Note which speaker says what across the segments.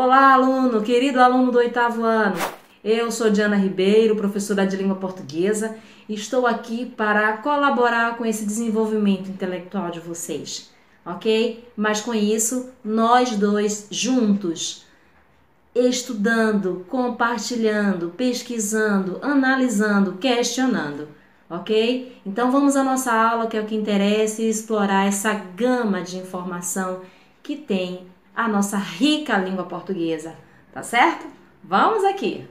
Speaker 1: Olá, aluno, querido aluno do oitavo ano. Eu sou Diana Ribeiro, professora de língua portuguesa, e estou aqui para colaborar com esse desenvolvimento intelectual de vocês, ok? Mas com isso, nós dois juntos, estudando, compartilhando, pesquisando, analisando, questionando, ok? Então vamos à nossa aula, que é o que interessa, e explorar essa gama de informação que tem a nossa rica língua portuguesa, tá certo? Vamos aqui!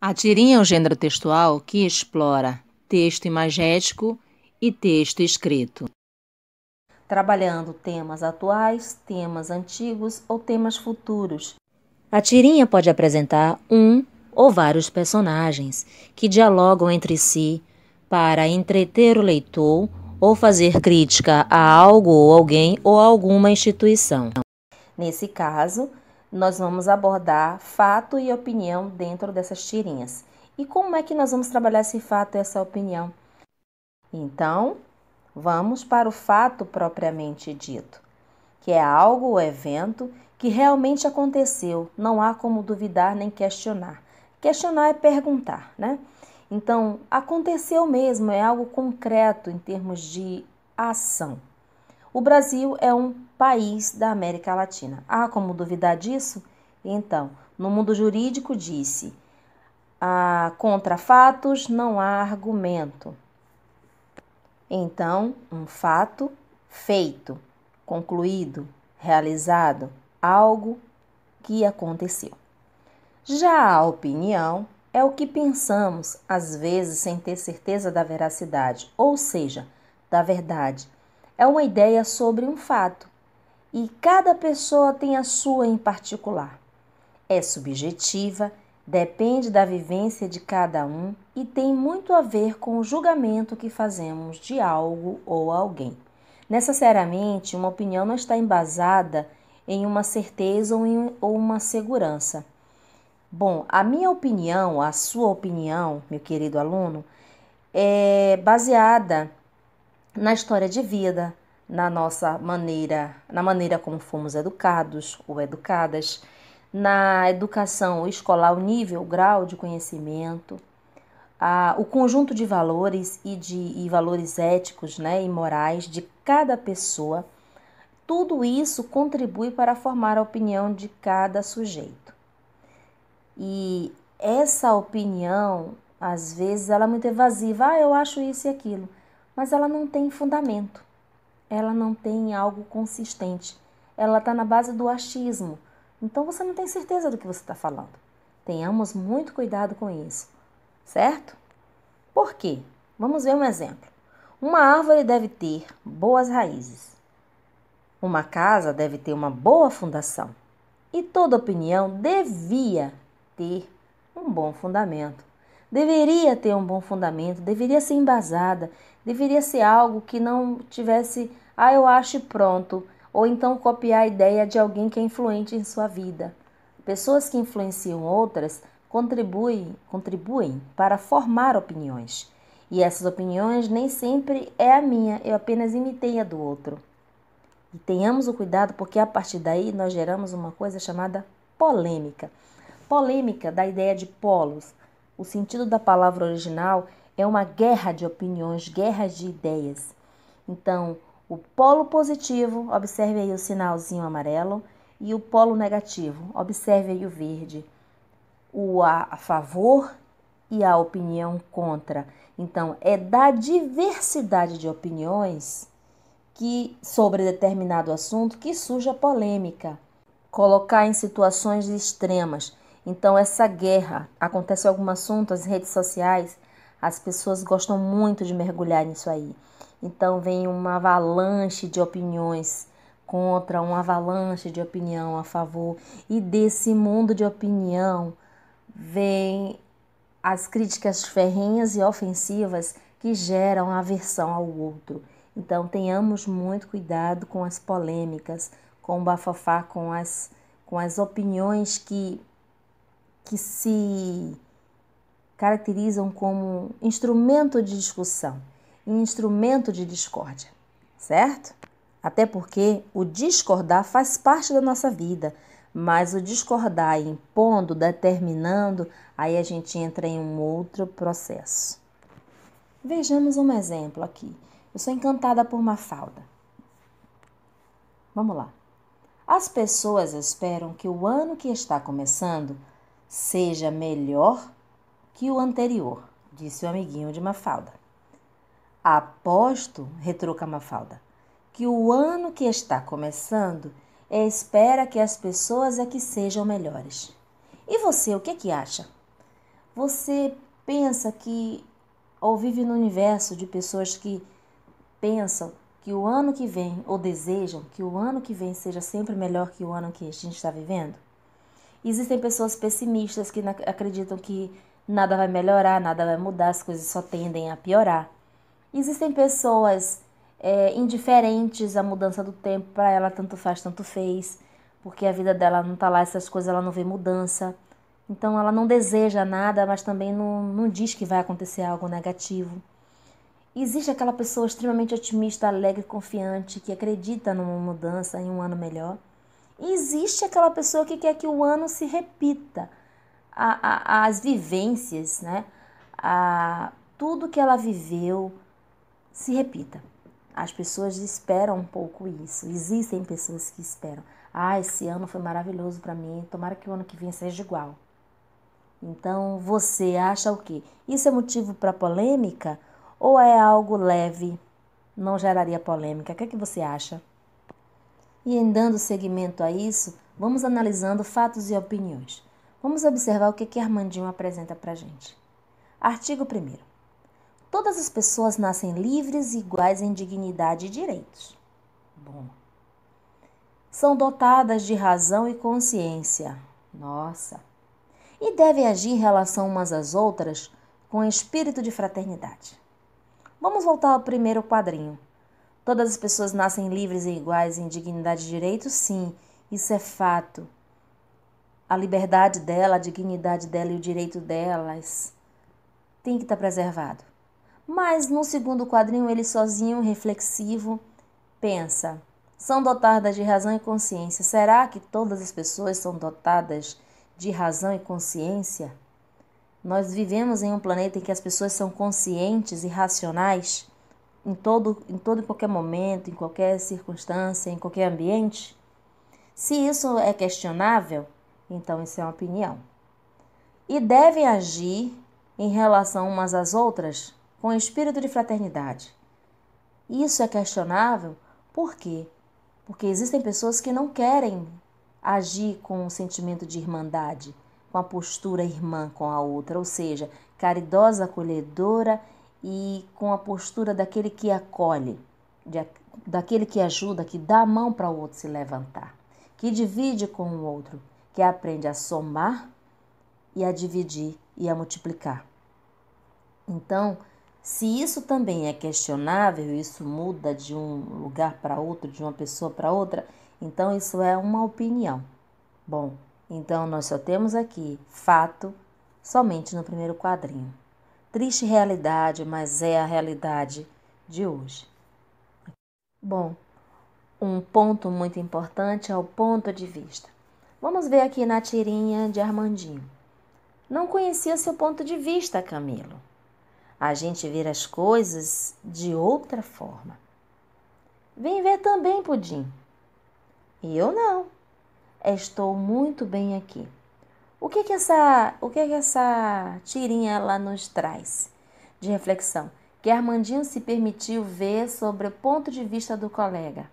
Speaker 1: A tirinha é um gênero textual que explora texto imagético e texto escrito, trabalhando temas atuais, temas antigos ou temas futuros. A tirinha pode apresentar um ou vários personagens que dialogam entre si para entreter o leitor ou fazer crítica a algo ou alguém ou a alguma instituição. Nesse caso, nós vamos abordar fato e opinião dentro dessas tirinhas. E como é que nós vamos trabalhar esse fato e essa opinião? Então, vamos para o fato propriamente dito, que é algo ou evento que realmente aconteceu, não há como duvidar nem questionar. Questionar é perguntar, né? Então, aconteceu mesmo, é algo concreto em termos de ação. O Brasil é um país da América Latina. Há como duvidar disso? Então, no mundo jurídico disse: ah, contra fatos não há argumento. Então, um fato feito, concluído, realizado, algo que aconteceu. Já a opinião é o que pensamos, às vezes sem ter certeza da veracidade, ou seja, da verdade. É uma ideia sobre um fato e cada pessoa tem a sua em particular. É subjetiva, depende da vivência de cada um e tem muito a ver com o julgamento que fazemos de algo ou alguém. Necessariamente, uma opinião não está embasada em uma certeza ou, em, uma segurança. Bom, a minha opinião, a sua opinião, meu querido aluno, é baseada na história de vida, na nossa maneira, na maneira como fomos educados ou educadas, na educação escolar, o nível, o grau de conhecimento, a, o conjunto de valores e de e valores éticos né, e morais de cada pessoa, tudo isso contribui para formar a opinião de cada sujeito. E essa opinião, às vezes, ela é muito evasiva. Ah, eu acho isso e aquilo. Mas ela não tem fundamento. Ela não tem algo consistente. Ela está na base do achismo. Então você não tem certeza do que você está falando. Tenhamos muito cuidado com isso, certo? Por quê? Vamos ver um exemplo. Uma árvore deve ter boas raízes. Uma casa deve ter uma boa fundação. E toda opinião devia ter um bom fundamento. Deveria ter um bom fundamento, deveria ser embasada, deveria ser algo que não tivesse, ah, eu acho pronto, ou então copiar a ideia de alguém que é influente em sua vida. Pessoas que influenciam outras contribuem, contribuem para formar opiniões. E essas opiniões nem sempre é a minha, eu apenas imitei a do outro. E tenhamos o cuidado porque a partir daí nós geramos uma coisa chamada polêmica polêmica da ideia de polos. O sentido da palavra original é uma guerra de opiniões, guerra de ideias. Então, o polo positivo, observe aí o sinalzinho amarelo, e o polo negativo, observe aí o verde. O a, a favor e a opinião contra. Então, é da diversidade de opiniões que sobre determinado assunto que surge a polêmica. Colocar em situações extremas. Então, essa guerra acontece em algum assunto, as redes sociais, as pessoas gostam muito de mergulhar nisso aí. Então, vem uma avalanche de opiniões contra, uma avalanche de opinião a favor, e desse mundo de opinião vem as críticas ferrenhas e ofensivas que geram aversão ao outro. Então, tenhamos muito cuidado com as polêmicas, com o bafafá, com as, com as opiniões que que se caracterizam como instrumento de discussão e instrumento de discórdia, certo? Até porque o discordar faz parte da nossa vida, mas o discordar impondo, determinando, aí a gente entra em um outro processo. Vejamos um exemplo aqui. Eu sou encantada por Mafalda. Vamos lá. As pessoas esperam que o ano que está começando seja melhor que o anterior, disse o amiguinho de Mafalda. Aposto, retruca Mafalda, que o ano que está começando é espera que as pessoas é que sejam melhores. E você, o que é que acha? Você pensa que ou vive no universo de pessoas que pensam que o ano que vem ou desejam que o ano que vem seja sempre melhor que o ano que a gente está vivendo? Existem pessoas pessimistas que acreditam que nada vai melhorar, nada vai mudar, as coisas só tendem a piorar. Existem pessoas é, indiferentes à mudança do tempo, para ela tanto faz, tanto fez, porque a vida dela não está lá, essas coisas ela não vê mudança. Então ela não deseja nada, mas também não, não diz que vai acontecer algo negativo. Existe aquela pessoa extremamente otimista, alegre, confiante, que acredita numa mudança, em um ano melhor existe aquela pessoa que quer que o ano se repita, a, a, as vivências, né? A, tudo que ela viveu se repita. As pessoas esperam um pouco isso. Existem pessoas que esperam. Ah, esse ano foi maravilhoso para mim. Tomara que o ano que vem seja igual. Então, você acha o quê? Isso é motivo para polêmica ou é algo leve? Não geraria polêmica? O que, é que você acha? E em dando seguimento a isso, vamos analisando fatos e opiniões. Vamos observar o que, que Armandinho apresenta para a gente. Artigo 1. Todas as pessoas nascem livres e iguais em dignidade e direitos. Bom. São dotadas de razão e consciência. Nossa. E devem agir em relação umas às outras com espírito de fraternidade. Vamos voltar ao primeiro quadrinho. Todas as pessoas nascem livres e iguais em dignidade e direitos? Sim, isso é fato. A liberdade dela, a dignidade dela e o direito delas tem que estar tá preservado. Mas no segundo quadrinho, ele sozinho, reflexivo, pensa: são dotadas de razão e consciência. Será que todas as pessoas são dotadas de razão e consciência? Nós vivemos em um planeta em que as pessoas são conscientes e racionais? em todo, em todo e qualquer momento, em qualquer circunstância, em qualquer ambiente? Se isso é questionável, então isso é uma opinião. E devem agir em relação umas às outras com espírito de fraternidade. Isso é questionável por quê? Porque existem pessoas que não querem agir com o um sentimento de irmandade, com a postura irmã com a outra, ou seja, caridosa, acolhedora e com a postura daquele que acolhe, de, daquele que ajuda, que dá a mão para o outro se levantar, que divide com o outro, que aprende a somar e a dividir e a multiplicar. Então, se isso também é questionável, isso muda de um lugar para outro, de uma pessoa para outra, então isso é uma opinião. Bom, então nós só temos aqui fato somente no primeiro quadrinho. Triste realidade, mas é a realidade de hoje. Bom, um ponto muito importante é o ponto de vista. Vamos ver aqui na tirinha de Armandinho. Não conhecia seu ponto de vista, Camilo. A gente vê as coisas de outra forma. Vem ver também, Pudim. Eu não. Estou muito bem aqui. O que que essa, o que que essa tirinha ela nos traz de reflexão? Que Armandinho se permitiu ver sobre o ponto de vista do colega,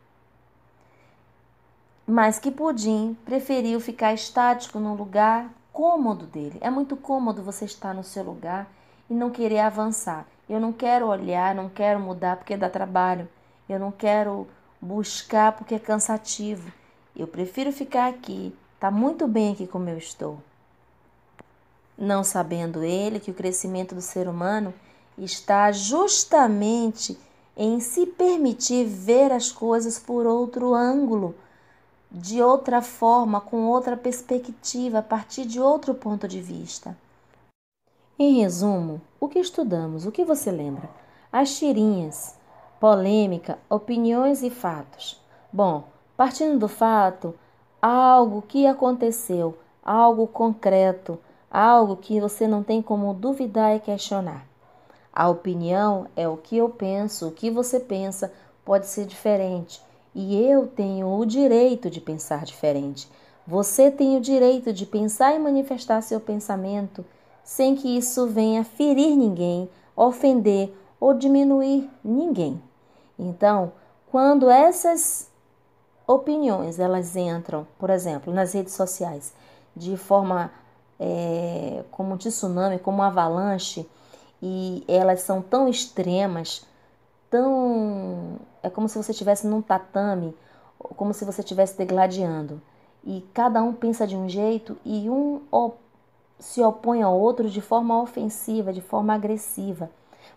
Speaker 1: mas que Pudim preferiu ficar estático no lugar cômodo dele. É muito cômodo você estar no seu lugar e não querer avançar. Eu não quero olhar, não quero mudar porque dá trabalho. Eu não quero buscar porque é cansativo. Eu prefiro ficar aqui. Tá muito bem aqui como eu estou não sabendo ele que o crescimento do ser humano está justamente em se permitir ver as coisas por outro ângulo, de outra forma, com outra perspectiva, a partir de outro ponto de vista. Em resumo, o que estudamos, o que você lembra? As tirinhas, polêmica, opiniões e fatos. Bom, partindo do fato, algo que aconteceu, algo concreto, algo que você não tem como duvidar e questionar. A opinião é o que eu penso, o que você pensa pode ser diferente e eu tenho o direito de pensar diferente. Você tem o direito de pensar e manifestar seu pensamento sem que isso venha ferir ninguém, ofender ou diminuir ninguém. Então, quando essas opiniões elas entram, por exemplo, nas redes sociais de forma é, como um tsunami, como uma avalanche, e elas são tão extremas, tão. É como se você estivesse num tatame, como se você estivesse degladiando. E cada um pensa de um jeito e um se opõe ao outro de forma ofensiva, de forma agressiva.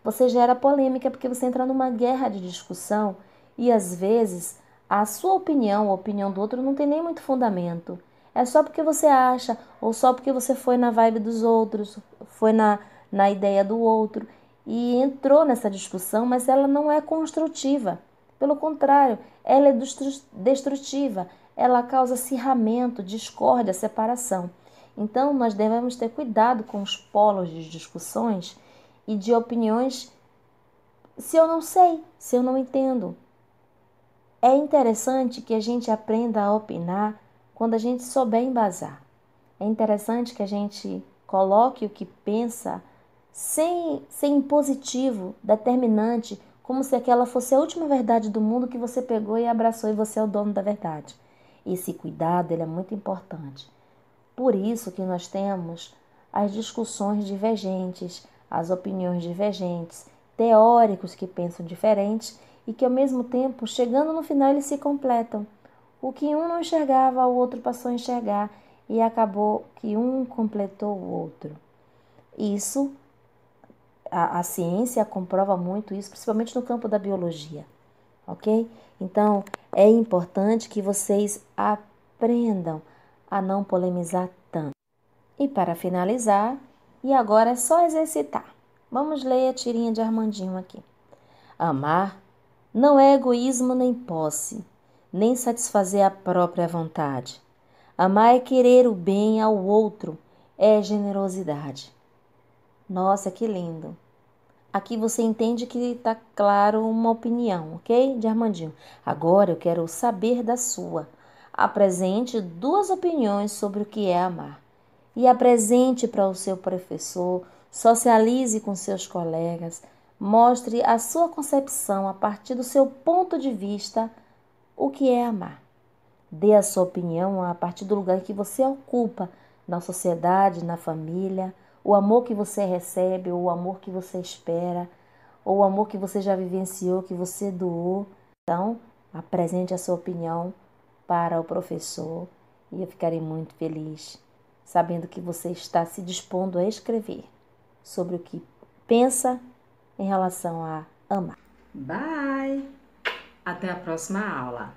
Speaker 1: Você gera polêmica porque você entra numa guerra de discussão e às vezes a sua opinião, a opinião do outro, não tem nem muito fundamento. É só porque você acha, ou só porque você foi na vibe dos outros, foi na, na ideia do outro e entrou nessa discussão, mas ela não é construtiva. Pelo contrário, ela é destrutiva, ela causa acirramento, discórdia, separação. Então, nós devemos ter cuidado com os polos de discussões e de opiniões se eu não sei, se eu não entendo. É interessante que a gente aprenda a opinar quando a gente souber embasar. É interessante que a gente coloque o que pensa sem ser impositivo, determinante, como se aquela fosse a última verdade do mundo que você pegou e abraçou e você é o dono da verdade. Esse cuidado ele é muito importante. Por isso que nós temos as discussões divergentes, as opiniões divergentes, teóricos que pensam diferentes e que ao mesmo tempo, chegando no final, eles se completam. O que um não enxergava, o outro passou a enxergar e acabou que um completou o outro. Isso, a, a ciência comprova muito isso, principalmente no campo da biologia, ok? Então, é importante que vocês aprendam a não polemizar tanto. E para finalizar, e agora é só exercitar. Vamos ler a tirinha de Armandinho aqui. Amar não é egoísmo nem posse, nem satisfazer a própria vontade. Amar é querer o bem ao outro, é generosidade. Nossa, que lindo! Aqui você entende que está claro uma opinião, ok? De Armandinho. Agora eu quero saber da sua. Apresente duas opiniões sobre o que é amar. E apresente para o seu professor, socialize com seus colegas, mostre a sua concepção a partir do seu ponto de vista o que é amar. Dê a sua opinião a partir do lugar que você ocupa na sociedade, na família, o amor que você recebe, ou o amor que você espera, ou o amor que você já vivenciou, que você doou. Então, apresente a sua opinião para o professor e eu ficarei muito feliz sabendo que você está se dispondo a escrever sobre o que pensa em relação a amar. Bye! Até a próxima aula!